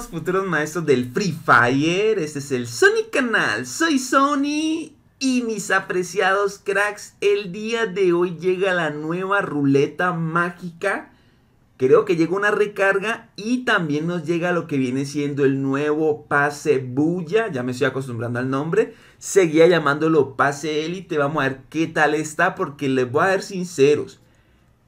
futuros maestros del Free Fire. Este es el Sony Canal. Soy Sony y mis apreciados cracks. El día de hoy llega la nueva ruleta mágica. Creo que llega una recarga y también nos llega lo que viene siendo el nuevo pase bulla. Ya me estoy acostumbrando al nombre. Seguía llamándolo pase Elite. Vamos a ver qué tal está porque les voy a ver sinceros.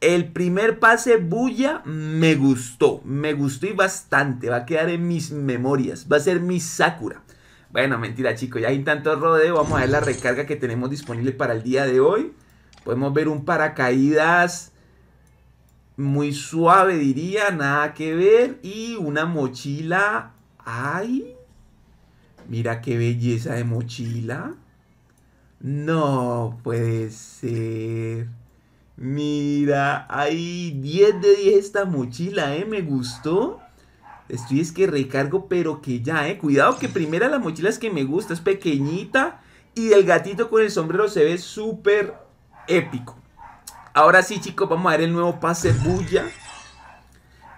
El primer pase bulla me gustó, me gustó y bastante, va a quedar en mis memorias, va a ser mi Sakura. Bueno, mentira chicos, ya hay tanto rodeo, vamos a ver la recarga que tenemos disponible para el día de hoy. Podemos ver un paracaídas muy suave diría, nada que ver y una mochila, ay, mira qué belleza de mochila. No puede ser. Mira, hay 10 de 10 esta mochila, ¿eh? Me gustó. Estoy es que recargo, pero que ya, ¿eh? Cuidado que primera la mochila es que me gusta, es pequeñita. Y el gatito con el sombrero se ve súper épico. Ahora sí, chicos, vamos a ver el nuevo pase bulla.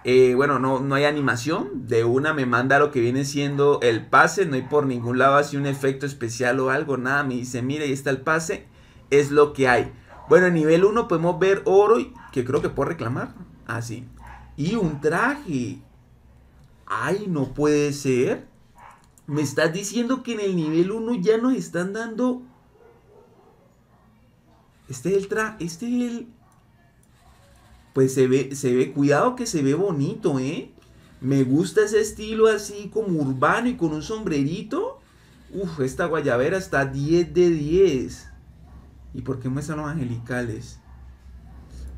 Eh, bueno, no, no hay animación. De una me manda lo que viene siendo el pase. No hay por ningún lado así un efecto especial o algo. Nada, me dice, mira, ahí está el pase. Es lo que hay. Bueno, en nivel 1 podemos ver oro, que creo que puedo reclamar. Así. Ah, y un traje. Ay, no puede ser. Me estás diciendo que en el nivel 1 ya nos están dando... Este es el traje, este es el... Pues se ve, se ve, cuidado que se ve bonito, ¿eh? Me gusta ese estilo así como urbano y con un sombrerito. Uf, esta guayabera está 10 de 10. ¿Y por qué muestran los angelicales?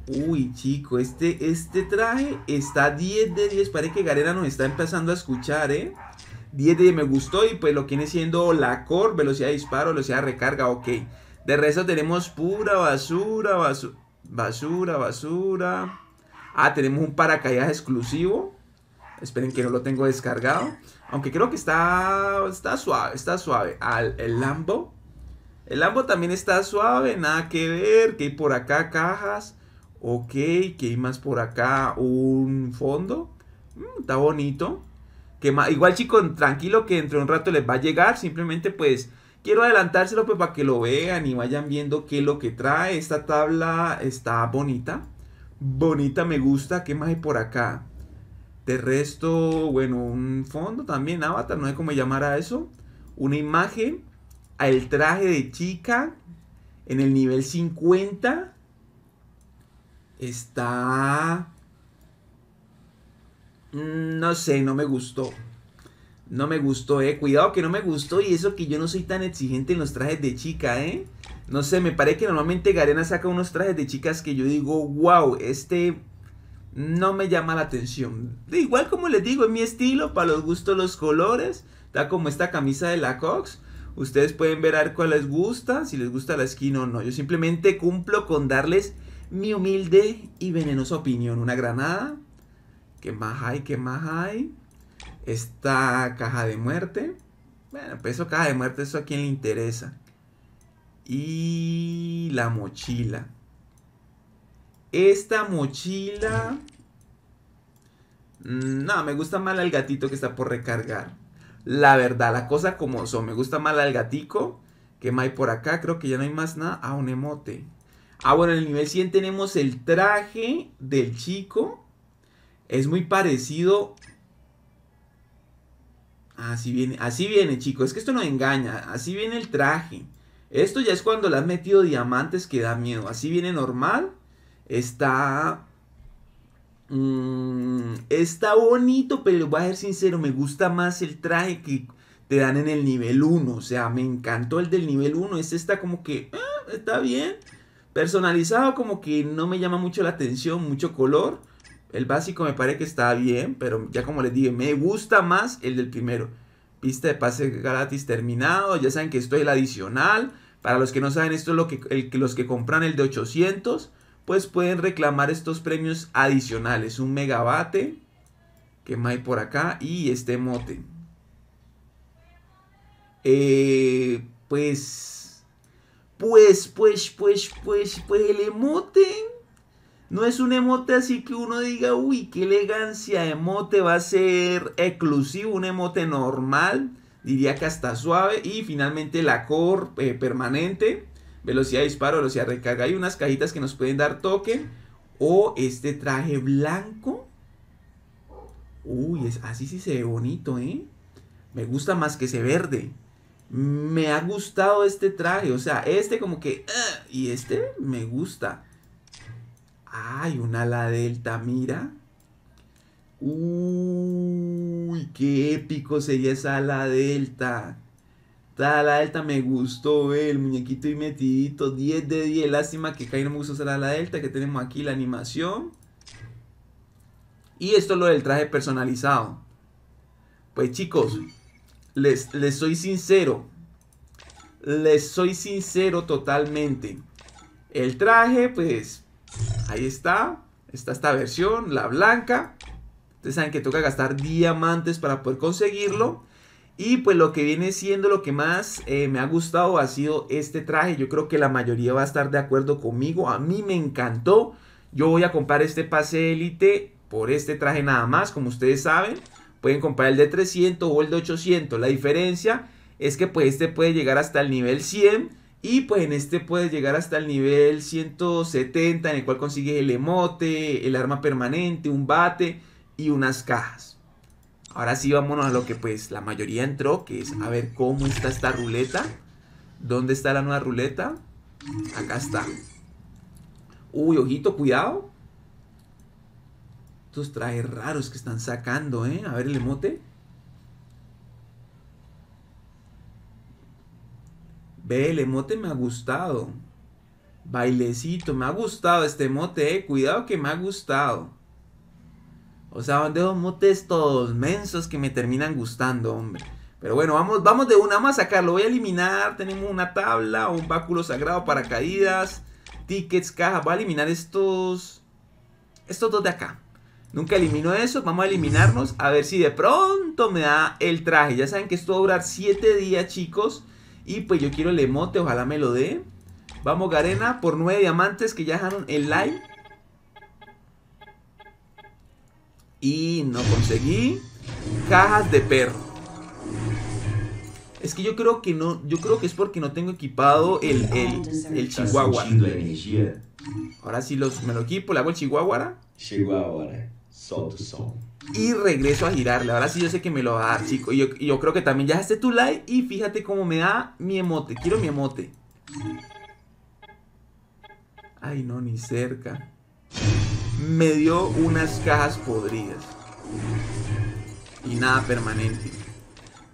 Uy, chico, este, este traje está 10 de 10. Parece que Garena nos está empezando a escuchar, ¿eh? 10 de 10 me gustó y pues lo tiene siendo la core, velocidad de disparo, velocidad de recarga, ok. De resto tenemos pura basura, basura, basura, basura. Ah, tenemos un paracaídas exclusivo. Esperen que no lo tengo descargado. Aunque creo que está, está suave, está suave. Al, el Lambo el Lambo también está suave, nada que ver. Que hay por acá cajas. Ok, que hay más por acá un fondo. Mm, está bonito. Que más, igual chicos, tranquilo que entre un rato les va a llegar. Simplemente pues quiero adelantárselo pues para que lo vean y vayan viendo qué es lo que trae. Esta tabla está bonita. Bonita, me gusta. ¿Qué más hay por acá? De resto, bueno, un fondo también, avatar, no sé cómo llamar a eso. Una imagen el traje de chica. En el nivel 50 está... Mm, no sé, no me gustó. No me gustó, eh. Cuidado que no me gustó y eso que yo no soy tan exigente en los trajes de chica, eh. No sé, me parece que normalmente Garena saca unos trajes de chicas que yo digo, wow, este no me llama la atención. igual como les digo, es mi estilo, para los gustos los colores. Está como esta camisa de la Cox. Ustedes pueden ver cuál les gusta, si les gusta la esquina o no. Yo simplemente cumplo con darles mi humilde y venenosa opinión. Una granada. ¿Qué más hay? ¿Qué más hay? Esta caja de muerte. Bueno, pues caja de muerte, eso a quien le interesa. Y la mochila. Esta mochila... Mm, no, me gusta más el gatito que está por recargar. La verdad, la cosa como son. Me gusta más el gatico. que más hay por acá? Creo que ya no hay más nada. Ah, un emote. Ah, bueno, en el nivel 100 tenemos el traje del chico. Es muy parecido. Así viene, así viene, chico. Es que esto no engaña. Así viene el traje. Esto ya es cuando le has metido diamantes que da miedo. Así viene normal. Está Mm, está bonito, pero voy a ser sincero, me gusta más el traje que te dan en el nivel 1. O sea, me encantó el del nivel 1. Este está como que, ah, está bien. Personalizado como que no me llama mucho la atención, mucho color. El básico me parece que está bien, pero ya como les dije, me gusta más el del primero. Pista de pase gratis terminado, ya saben que esto es el adicional. Para los que no saben, esto es lo que los que compran el de 800 pues pueden reclamar estos premios adicionales. Un megabate, que hay por acá, y este emote. Eh, pues, pues, pues, pues, pues, pues el emote no es un emote así que uno diga, uy, qué elegancia, emote va a ser exclusivo, un emote normal, diría que hasta suave. Y finalmente la core eh, permanente, velocidad de disparo, velocidad de recarga. Hay unas cajitas que nos pueden dar toque o este traje blanco. Uy, así sí se ve bonito, ¿eh? Me gusta más que ese verde. Me ha gustado este traje, o sea, este como que... y este me gusta. Ay, una ala delta, mira. Uy, qué épico sería esa ala delta la delta me gustó, el muñequito y metidito, 10 de 10, lástima que cae no me gusta hacer a la delta, que tenemos aquí la animación. Y esto es lo del traje personalizado. Pues chicos, les, les soy sincero, les soy sincero totalmente. El traje, pues, ahí está, está esta versión, la blanca. Ustedes saben que toca gastar diamantes para poder conseguirlo. Y pues lo que viene siendo lo que más eh, me ha gustado ha sido este traje. Yo creo que la mayoría va a estar de acuerdo conmigo. A mí me encantó. Yo voy a comprar este pase élite por este traje nada más. Como ustedes saben, pueden comprar el de 300 o el de 800. La diferencia es que pues este puede llegar hasta el nivel 100. Y pues en este puede llegar hasta el nivel 170 en el cual consigues el emote, el arma permanente, un bate y unas cajas. Ahora sí, vámonos a lo que pues la mayoría entró, que es a ver cómo está esta ruleta. ¿Dónde está la nueva ruleta? Acá está. Uy, ojito, cuidado. Estos trajes raros que están sacando, ¿eh? A ver el emote. Ve, el emote me ha gustado. Bailecito, me ha gustado este emote, eh. Cuidado que me ha gustado. O sea, dejo motes todos mensos que me terminan gustando, hombre. Pero bueno, vamos, vamos de una, vamos a sacarlo. Voy a eliminar, tenemos una tabla, un báculo sagrado, para caídas, tickets, cajas. Voy a eliminar estos, estos dos de acá. Nunca elimino eso, vamos a eliminarnos. A ver si de pronto me da el traje. Ya saben que esto va a durar 7 días, chicos. Y pues yo quiero el emote, ojalá me lo dé. Vamos, Garena, por 9 diamantes que ya dejaron el like. Y no conseguí cajas de perro. Es que yo creo que no, yo creo que es porque no tengo equipado el, el, chihuahua. Ahora sí los, me lo equipo, le hago el chihuahua. Chihuahua, eh. sol. Y regreso a girarle. Ahora sí yo sé que me lo va a dar, chico. Y yo, creo que también ya haces tu like. Y fíjate cómo me da mi emote. Quiero mi emote. Ay, no, ni cerca me dio unas cajas podridas. Y nada permanente.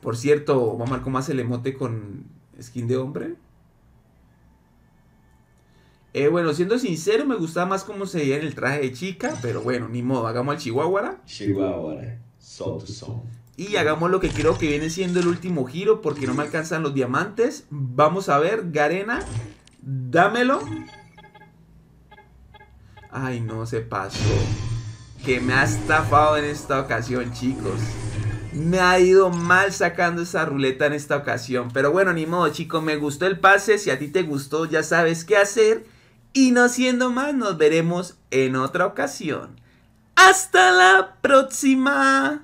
Por cierto, vamos a ver cómo el emote con skin de hombre. Eh, bueno, siendo sincero, me gustaba más cómo se veía en el traje de chica, pero bueno, ni modo, hagamos al Chihuahua. Chihuahua, Y hagamos lo que creo que viene siendo el último giro porque no me alcanzan los diamantes. Vamos a ver, Garena, dámelo. Ay, no, se pasó. Que me ha estafado en esta ocasión, chicos. Me ha ido mal sacando esa ruleta en esta ocasión. Pero bueno, ni modo, chicos. Me gustó el pase. Si a ti te gustó, ya sabes qué hacer. Y no siendo más, nos veremos en otra ocasión. ¡Hasta la próxima!